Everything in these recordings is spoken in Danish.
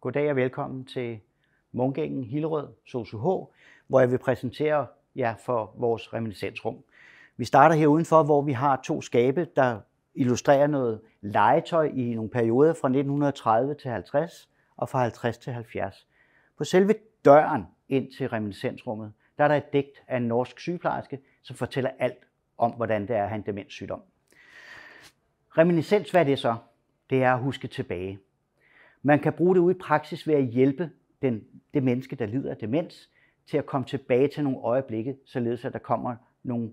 Goddag og velkommen til Mungængen Hillerød, H, hvor jeg vil præsentere jer for vores reminiscensrum. Vi starter her udenfor, hvor vi har to skabe, der illustrerer noget legetøj i nogle perioder fra 1930 til 50 og fra 50 til 70. På selve døren ind til reminiscensrummet, der er der et digt af en norsk sygeplejerske, som fortæller alt om, hvordan det er at have en demenssygdom. Reminiscens, hvad er det så? Det er at huske tilbage. Man kan bruge det ude i praksis ved at hjælpe den, det menneske, der lider af demens, til at komme tilbage til nogle øjeblikke, således at der kommer nogle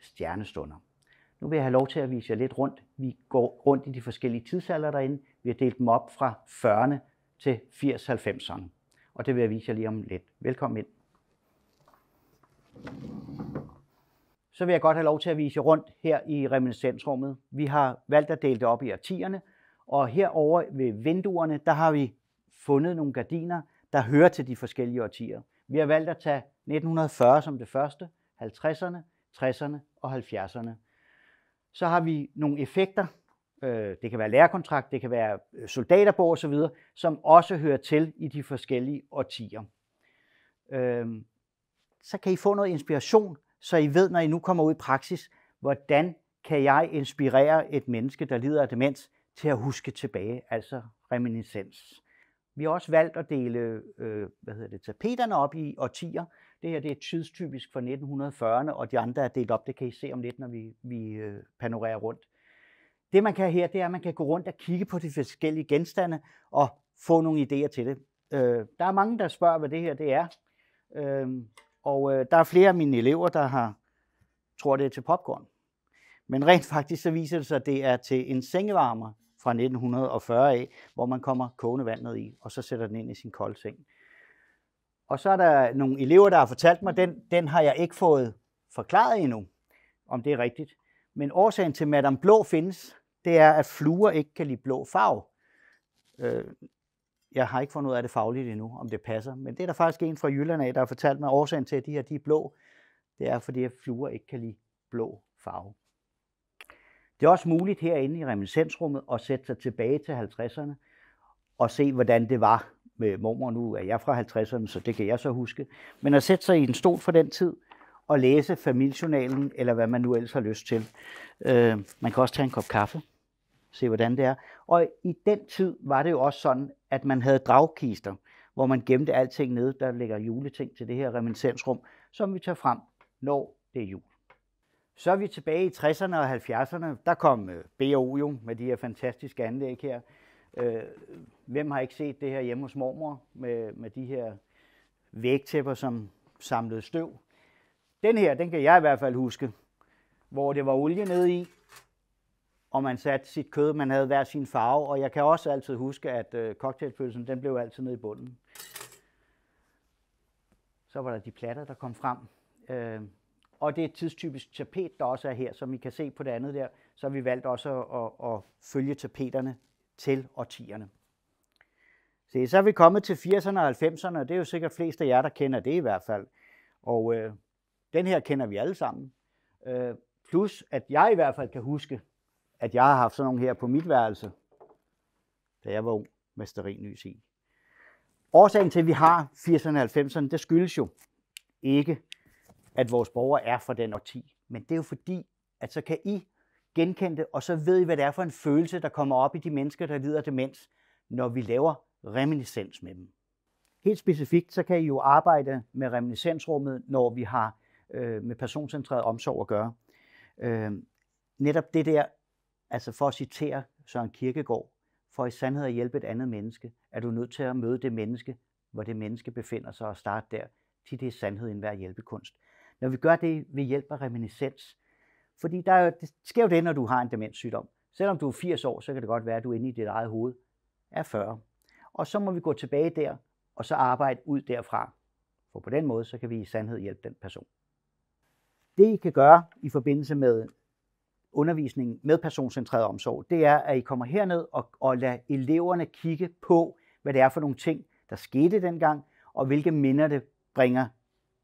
stjernestunder. Nu vil jeg have lov til at vise jer lidt rundt. Vi går rundt i de forskellige tidsalder derinde. Vi har delt dem op fra 40'erne til 80-90'erne. Og det vil jeg vise jer lige om lidt. Velkommen ind. Så vil jeg godt have lov til at vise jer rundt her i reminiscensrummet. Vi har valgt at dele det op i årtierne, og herover ved vinduerne, der har vi fundet nogle gardiner, der hører til de forskellige årtier. Vi har valgt at tage 1940 som det første, 50'erne, 60'erne og 70'erne. Så har vi nogle effekter, øh, det kan være lærerkontrakt, det kan være øh, soldaterbog osv., som også hører til i de forskellige årtier. Øh, så kan I få noget inspiration, så I ved, når I nu kommer ud i praksis, hvordan kan jeg inspirere et menneske, der lider af demens, til at huske tilbage, altså reminiscens. Vi har også valgt at dele øh, hvad hedder det, tapeterne op i årtier. Det her det er tidstypisk for 1940'erne, og de andre er delt op. Det kan I se om lidt, når vi, vi øh, panorerer rundt. Det man kan her, det er, at man kan gå rundt og kigge på de forskellige genstande og få nogle idéer til det. Øh, der er mange, der spørger, hvad det her det er. Øh, og øh, der er flere af mine elever, der har tror, det er til popcorn. Men rent faktisk så viser det sig, at det er til en sengevarmer, fra 1940 af, hvor man kommer kogende vand ned i, og så sætter den ind i sin koldseng. Og så er der nogle elever, der har fortalt mig, den, den har jeg ikke fået forklaret endnu, om det er rigtigt. Men årsagen til, at Madame Blå findes, det er, at fluer ikke kan lide blå farve. Øh, jeg har ikke fundet ud af det fagligt endnu, om det passer, men det er der faktisk en fra Jylland af, der har fortalt mig, at årsagen til, at de her de er blå, det er, fordi at fluer ikke kan lide blå farve. Det er også muligt herinde i reminiscensrummet at sætte sig tilbage til 50'erne og se, hvordan det var med mormor. Nu er jeg fra 50'erne, så det kan jeg så huske. Men at sætte sig i en stol for den tid og læse familiejournalen, eller hvad man nu ellers har lyst til. Øh, man kan også tage en kop kaffe, se hvordan det er. Og i den tid var det jo også sådan, at man havde dragkister, hvor man gemte alting nede. Der ligger juleting til det her reminiscensrum, som vi tager frem, når det er jul. Så er vi tilbage i 60'erne og 70'erne. Der kom øh, B&O jo med de her fantastiske anlæg her. Øh, hvem har ikke set det her hjemme hos mormor med, med de her vægtæpper, som samlede støv? Den her, den kan jeg i hvert fald huske, hvor det var olie nede i, og man satte sit kød, man havde hver sin farve, og jeg kan også altid huske, at øh, cocktailpølsen, den blev altid nede i bunden. Så var der de platter, der kom frem. Øh, og det er et tidstypisk tapet, der også er her, som I kan se på det andet der. Så har vi valgt også at, at, at følge tapeterne til årtierne. Se, så er vi kommet til 80'erne og 90'erne, og det er jo sikkert flest af jer, der kender det i hvert fald. Og øh, den her kender vi alle sammen. Øh, plus, at jeg i hvert fald kan huske, at jeg har haft sådan nogle her på mit værelse, da jeg var ung med sterinlys i. Årsagen til, at vi har 80'erne og 90'erne, det skyldes jo ikke at vores borgere er fra den årti. Men det er jo fordi, at så kan I genkende det, og så ved I, hvad det er for en følelse, der kommer op i de mennesker, der lider demens, når vi laver reminiscens med dem. Helt specifikt, så kan I jo arbejde med reminiscensrummet, når vi har øh, med personcentreret omsorg at gøre. Øh, netop det der, altså for at citere Søren Kirkegaard, for i sandhed at hjælpe et andet menneske, er du nødt til at møde det menneske, hvor det menneske befinder sig og starte der, til det er sandhed i enhver hjælpekunst. Når vi gør det ved hjælp af reminiscens, fordi der, det sker jo det, når du har en demenssygdom. Selvom du er 80 år, så kan det godt være, at du inde i dit eget hoved er 40. Og så må vi gå tilbage der, og så arbejde ud derfra. For på den måde, så kan vi i sandhed hjælpe den person. Det, I kan gøre i forbindelse med undervisningen med personcentreret omsorg, det er, at I kommer herned og, og lader eleverne kigge på, hvad det er for nogle ting, der skete dengang, og hvilke minder det bringer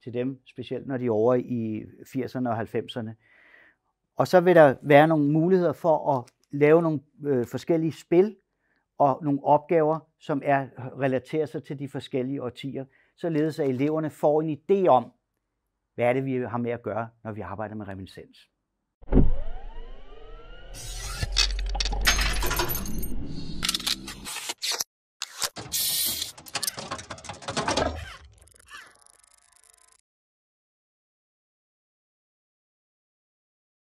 til dem, specielt når de er over i 80'erne og 90'erne. Og så vil der være nogle muligheder for at lave nogle øh, forskellige spil og nogle opgaver, som er relaterer sig til de forskellige årtier, således at eleverne får en idé om, hvad er det, vi har med at gøre, når vi arbejder med reminiscens.